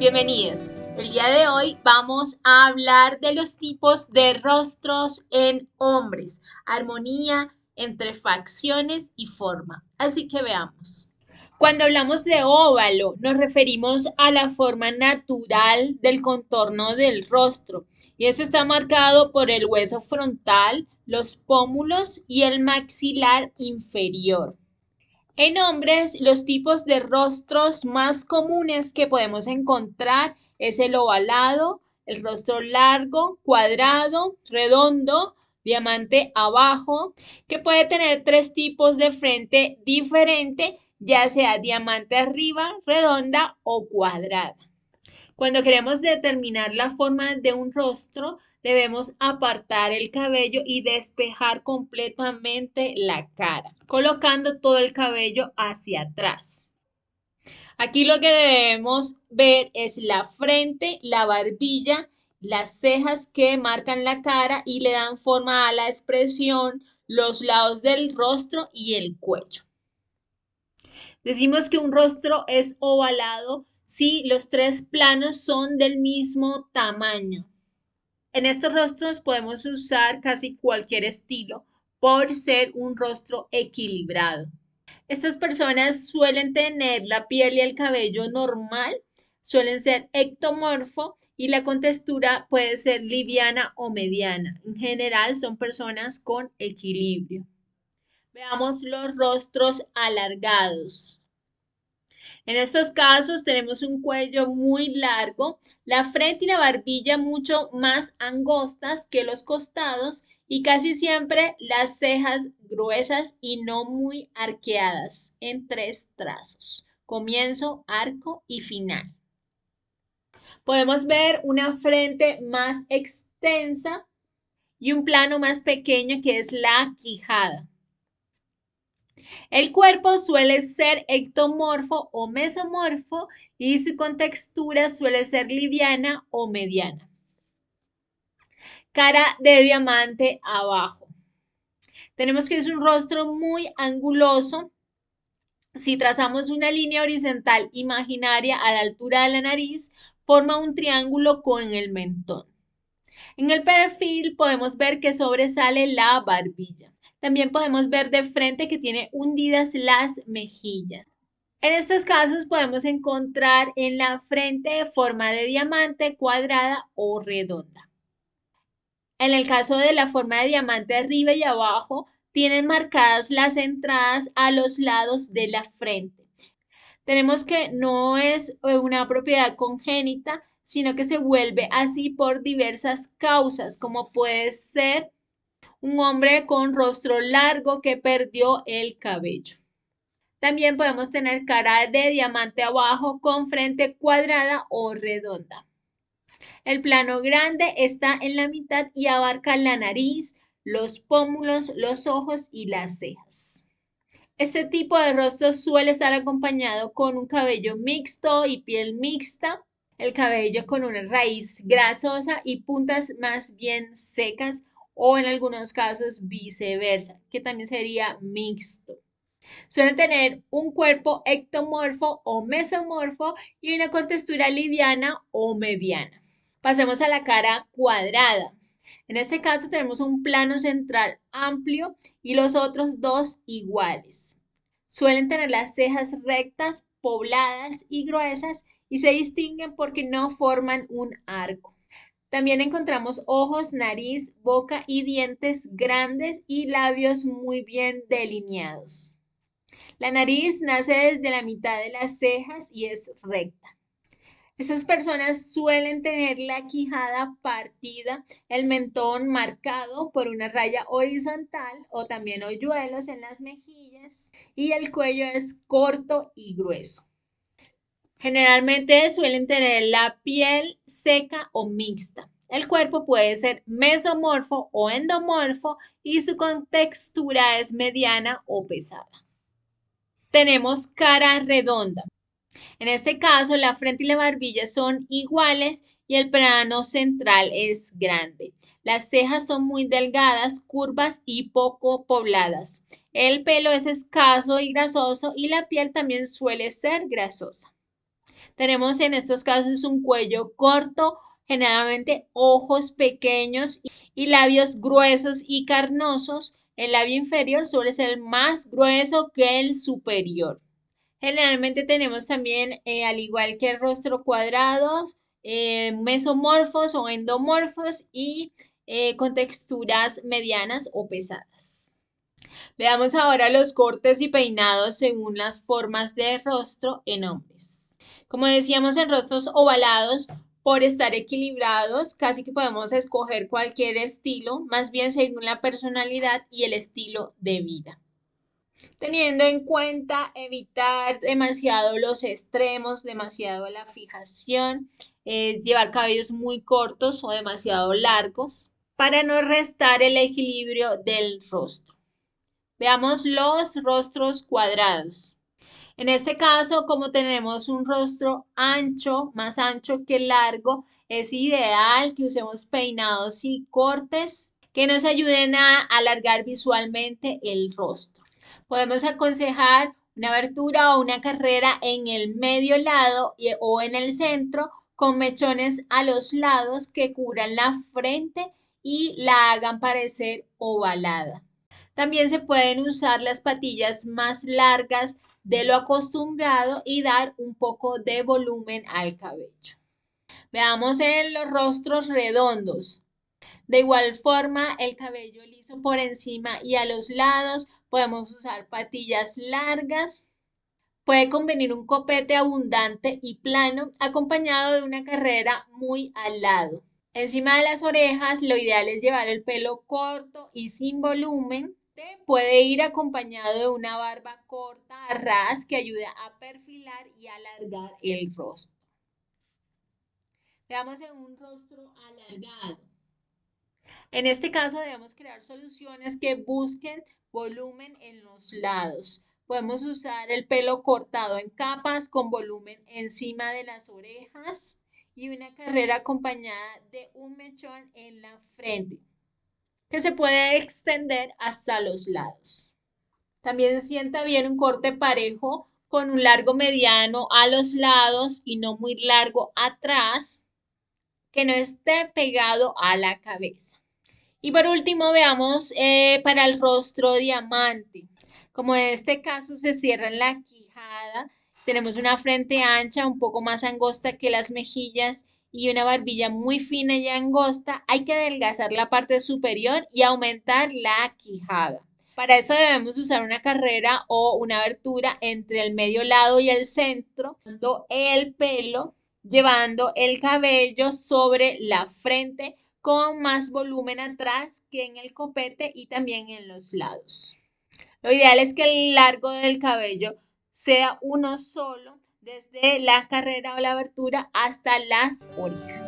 Bienvenidos. El día de hoy vamos a hablar de los tipos de rostros en hombres, armonía entre facciones y forma. Así que veamos. Cuando hablamos de óvalo, nos referimos a la forma natural del contorno del rostro y eso está marcado por el hueso frontal, los pómulos y el maxilar inferior. En hombres, los tipos de rostros más comunes que podemos encontrar es el ovalado, el rostro largo, cuadrado, redondo, diamante abajo, que puede tener tres tipos de frente diferente, ya sea diamante arriba, redonda o cuadrada. Cuando queremos determinar la forma de un rostro, debemos apartar el cabello y despejar completamente la cara, colocando todo el cabello hacia atrás. Aquí lo que debemos ver es la frente, la barbilla, las cejas que marcan la cara y le dan forma a la expresión, los lados del rostro y el cuello. Decimos que un rostro es ovalado si los tres planos son del mismo tamaño. En estos rostros podemos usar casi cualquier estilo por ser un rostro equilibrado. Estas personas suelen tener la piel y el cabello normal, suelen ser ectomorfo y la contextura puede ser liviana o mediana. En general son personas con equilibrio. Veamos los rostros alargados. En estos casos tenemos un cuello muy largo, la frente y la barbilla mucho más angostas que los costados y casi siempre las cejas gruesas y no muy arqueadas en tres trazos, comienzo, arco y final. Podemos ver una frente más extensa y un plano más pequeño que es la quijada. El cuerpo suele ser ectomorfo o mesomorfo y su contextura suele ser liviana o mediana. Cara de diamante abajo. Tenemos que es un rostro muy anguloso. Si trazamos una línea horizontal imaginaria a la altura de la nariz, forma un triángulo con el mentón. En el perfil podemos ver que sobresale la barbilla. También podemos ver de frente que tiene hundidas las mejillas. En estos casos podemos encontrar en la frente forma de diamante, cuadrada o redonda. En el caso de la forma de diamante arriba y abajo, tienen marcadas las entradas a los lados de la frente. Tenemos que no es eh, una propiedad congénita, sino que se vuelve así por diversas causas, como puede ser un hombre con rostro largo que perdió el cabello. También podemos tener cara de diamante abajo con frente cuadrada o redonda. El plano grande está en la mitad y abarca la nariz, los pómulos, los ojos y las cejas. Este tipo de rostro suele estar acompañado con un cabello mixto y piel mixta, el cabello con una raíz grasosa y puntas más bien secas o en algunos casos viceversa, que también sería mixto. Suelen tener un cuerpo ectomorfo o mesomorfo y una contextura liviana o mediana. Pasemos a la cara cuadrada. En este caso tenemos un plano central amplio y los otros dos iguales. Suelen tener las cejas rectas, pobladas y gruesas y se distinguen porque no forman un arco. También encontramos ojos, nariz, boca y dientes grandes y labios muy bien delineados. La nariz nace desde la mitad de las cejas y es recta. Esas personas suelen tener la quijada partida, el mentón marcado por una raya horizontal o también hoyuelos en las mejillas y el cuello es corto y grueso. Generalmente suelen tener la piel seca o mixta. El cuerpo puede ser mesomorfo o endomorfo y su contextura es mediana o pesada. Tenemos cara redonda. En este caso, la frente y la barbilla son iguales y el plano central es grande. Las cejas son muy delgadas, curvas y poco pobladas. El pelo es escaso y grasoso y la piel también suele ser grasosa. Tenemos en estos casos un cuello corto, generalmente ojos pequeños y labios gruesos y carnosos. El labio inferior suele ser más grueso que el superior. Generalmente tenemos también, eh, al igual que el rostro cuadrado, eh, mesomorfos o endomorfos y eh, con texturas medianas o pesadas. Veamos ahora los cortes y peinados según las formas de rostro en hombres. Como decíamos, en rostros ovalados, por estar equilibrados, casi que podemos escoger cualquier estilo, más bien según la personalidad y el estilo de vida. Teniendo en cuenta evitar demasiado los extremos, demasiado la fijación, eh, llevar cabellos muy cortos o demasiado largos, para no restar el equilibrio del rostro. Veamos los rostros cuadrados. En este caso, como tenemos un rostro ancho, más ancho que largo, es ideal que usemos peinados y cortes que nos ayuden a alargar visualmente el rostro. Podemos aconsejar una abertura o una carrera en el medio lado o en el centro con mechones a los lados que cubran la frente y la hagan parecer ovalada. También se pueden usar las patillas más largas de lo acostumbrado y dar un poco de volumen al cabello. Veamos en los rostros redondos. De igual forma, el cabello liso por encima y a los lados. Podemos usar patillas largas. Puede convenir un copete abundante y plano acompañado de una carrera muy al lado. Encima de las orejas, lo ideal es llevar el pelo corto y sin volumen puede ir acompañado de una barba corta a ras que ayuda a perfilar y alargar el rostro. Veamos en un rostro alargado. En este caso debemos crear soluciones que busquen volumen en los lados. Podemos usar el pelo cortado en capas con volumen encima de las orejas y una carrera acompañada de un mechón en la frente que se puede extender hasta los lados. También sienta bien un corte parejo con un largo mediano a los lados y no muy largo atrás, que no esté pegado a la cabeza. Y por último, veamos eh, para el rostro diamante. Como en este caso se cierra en la quijada, tenemos una frente ancha, un poco más angosta que las mejillas y una barbilla muy fina y angosta, hay que adelgazar la parte superior y aumentar la quijada. Para eso debemos usar una carrera o una abertura entre el medio lado y el centro, dando el pelo, llevando el cabello sobre la frente con más volumen atrás que en el copete y también en los lados. Lo ideal es que el largo del cabello sea uno solo desde la carrera o la abertura hasta las orejas.